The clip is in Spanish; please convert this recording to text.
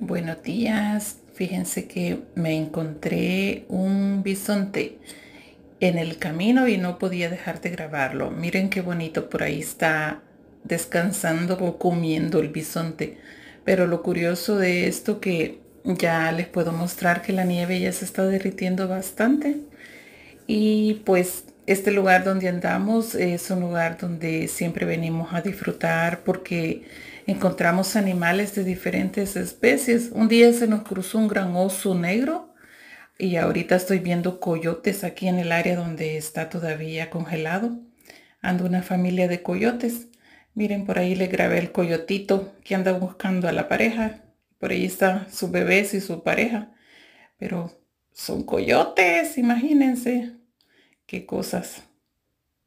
Buenos días. Fíjense que me encontré un bisonte en el camino y no podía dejar de grabarlo. Miren qué bonito, por ahí está descansando o comiendo el bisonte. Pero lo curioso de esto que ya les puedo mostrar que la nieve ya se está derritiendo bastante. Y pues este lugar donde andamos es un lugar donde siempre venimos a disfrutar porque encontramos animales de diferentes especies. Un día se nos cruzó un gran oso negro y ahorita estoy viendo coyotes aquí en el área donde está todavía congelado. Ando una familia de coyotes. Miren, por ahí le grabé el coyotito que anda buscando a la pareja. Por ahí está sus bebés y su pareja. Pero son coyotes, imagínense qué cosas.